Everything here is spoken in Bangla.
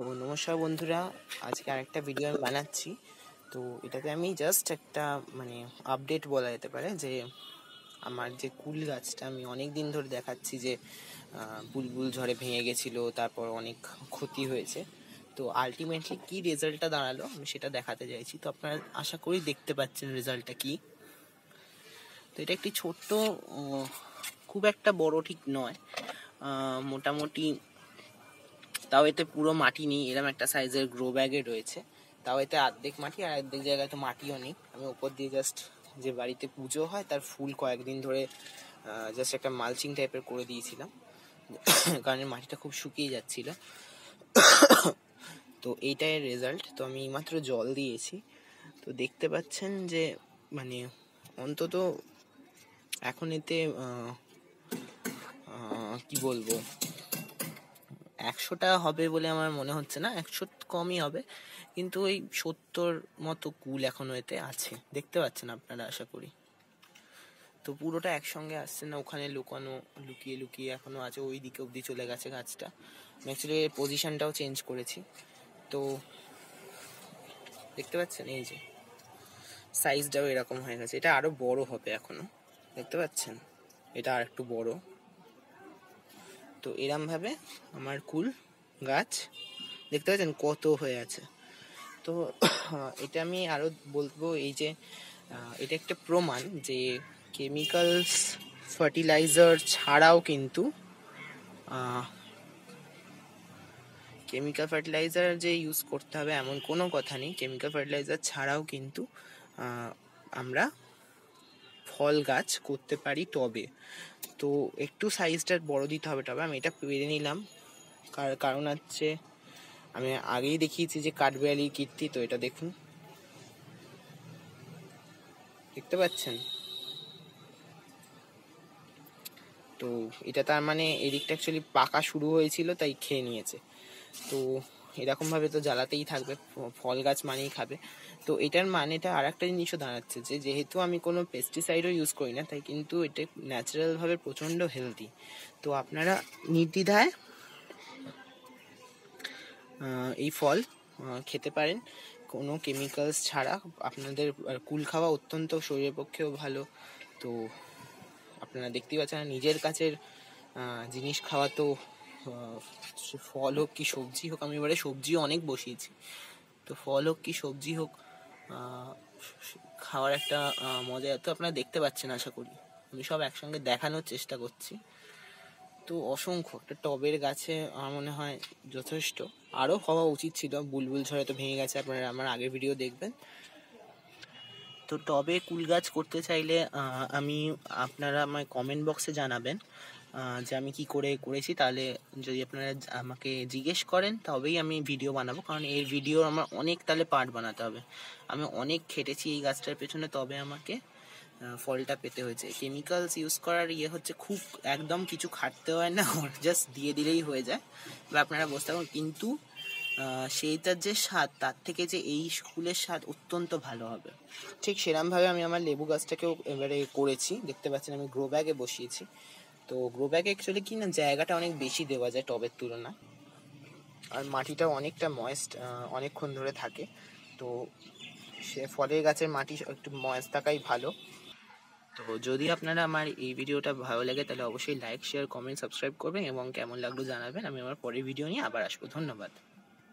তো নমস্কার বন্ধুরা আজকে আরেকটা ভিডিও আমি বানাচ্ছি তো এটাতে আমি জাস্ট একটা মানে আপডেট বলা যেতে পারে যে আমার যে কুল গাছটা আমি অনেক দিন ধরে দেখাচ্ছি যে বুলবুল ঝড়ে ভেঙে গেছিলো তারপর অনেক ক্ষতি হয়েছে তো আলটিমেটলি কি রেজাল্টটা দাঁড়ালো আমি সেটা দেখাতে চাইছি তো আপনারা আশা করি দেখতে পাচ্ছেন রেজাল্টটা কি তো এটা একটি ছোট্ট খুব একটা বড় ঠিক নয় মোটামুটি তাও এতে পুরো মাটি নেই এরকম একটা সাইজের গ্রো ব্যাগে রয়েছে তাও এতে অর্ধেক মাটি আর অর্ধেক জায়গায় তো মাটিও নেই আমি ওপর দিয়ে জাস্ট যে বাড়িতে পুজো হয় তার ফুল কয়েকদিন ধরে জাস্ট একটা মালচিং টাইপের করে দিয়েছিলাম কারণ মাটিটা খুব শুকিয়ে যাচ্ছিল তো এইটাই রেজাল্ট তো আমি মাত্র জল দিয়েছি তো দেখতে পাচ্ছেন যে মানে অন্তত এখন এতে কি বলবো একশোটা হবে বলে আমার মনে হচ্ছে না একশো কমই হবে কিন্তু ওই সত্তর মতো কুল এখনো এতে আছে দেখতে পাচ্ছেন আপনারা আশা করি তো পুরোটা একসঙ্গে আসছে না ওখানে লুকানো লুকিয়ে লুকিয়ে এখনো আছে ওই দিকে অবধি চলে গেছে গাছটা অ্যাকচুয়ালি এর পজিশনটাও চেঞ্জ করেছি তো দেখতে পাচ্ছেন এই যে সাইজটাও এরকম হয়ে গেছে এটা আরও বড় হবে এখনো দেখতে পাচ্ছেন এটা আর একটু বড় তো এরমভাবে আমার কুল গাছ দেখতে পাচ্ছেন কত হয়ে আছে তো এটা আমি আরও বলবো এই যে এটা একটা প্রমাণ যে কেমিক্যালস ফার্টিলাইজার ছাড়াও কিন্তু কেমিক্যাল ফার্টিলাইজার যে ইউজ করতে হবে এমন কোনো কথা নেই কেমিক্যাল ফার্টিলাইজার ছাড়াও কিন্তু আমরা ফল গাছ করতে পারি তবে তো একটু সাইজটা বড় দিতে হবে তবে আমি এটা পেরে নিলাম কারণ হচ্ছে আমি আগেই দেখিয়েছি যে কাঠবেয়ালি কীর্তি তো এটা দেখুন দেখতে পাচ্ছেন তো এটা তার মানে এদিকটা অ্যাকচুয়ালি পাকা শুরু হয়েছিল তাই খেয়ে নিয়েছে তো এরকমভাবে তো জ্বালাতেই থাকবে ফল গাছ মানেই খাবে তো এটার মানেটা আর একটা জিনিসও দাঁড়াচ্ছে যে যেহেতু আমি কোনো পেস্টিসাইডও ইউজ করি না তাই কিন্তু এটা ন্যাচারালভাবে প্রচণ্ড হেলদি তো আপনারা নির্দ্বিধায় এই ফল খেতে পারেন কোনো কেমিক্যালস ছাড়া আপনাদের কুল খাওয়া অত্যন্ত শরীরের পক্ষেও ভালো তো আপনারা দেখতেই পাচ্ছেন নিজের কাছের জিনিস খাওয়া তো ফল হোক কি সবজি হোক আমি এবারে সবজিও অনেক বসিয়েছি তো ফল হোক কি সবজি হোক খাওয়ার একটা মজা এত আপনারা দেখতে পাচ্ছেন আশা করি আমি সব একসঙ্গে দেখানোর চেষ্টা করছি তো অসংখ্য একটা টবের গাছে আমার মনে হয় যথেষ্ট আরও হওয়া উচিত ছিল বুলবুল ঝড়ে তো ভেঙে গেছে আপনারা আমার আগের ভিডিও দেখবেন তো টবে কুল গাছ করতে চাইলে আমি আপনারা আমায় কমেন্ট বক্সে জানাবেন যে আমি কি করে করেছি তাহলে যদি আপনারা আমাকে জিজ্ঞেস করেন তবেই আমি ভিডিও বানাবো কারণ এর ভিডিও আমার অনেক তাহলে পার্ট বানাতে হবে আমি অনেক খেটেছি এই গাছটার পেছনে তবে আমাকে ফলটা পেতে হয়েছে কেমিক্যালস ইউজ করার ইয়ে হচ্ছে খুব একদম কিছু খাটতে হয় না জাস্ট দিয়ে দিলেই হয়ে যায় বা আপনারা বসতে পারেন কিন্তু সেইটার যে স্বাদ তার থেকে যে এই স্কুলের স্বাদ অত্যন্ত ভালো হবে ঠিক সেরমভাবে আমি আমার লেবু গাছটাকেও এবারে করেছি দেখতে পাচ্ছেন আমি গ্রো ব্যাগে বসিয়েছি তো গ্রো ব্যাগে অ্যাকচুয়ালি কি না জায়গাটা অনেক বেশি দেওয়া যায় টবের তুলনায় আর মাটিটা অনেকটা ময়েস্ট অনেকক্ষণ ধরে থাকে তো সে ফলের গাছের মাটি একটু ময়েস্ট থাকাই ভালো তো যদি আপনারা আমার এই ভিডিওটা ভালো লাগে তাহলে অবশ্যই লাইক শেয়ার কমেন্ট সাবস্ক্রাইব করবেন এবং কেমন লাগলো জানাবেন আমি আমার পরের ভিডিও নিয়ে আবার আসবো ধন্যবাদ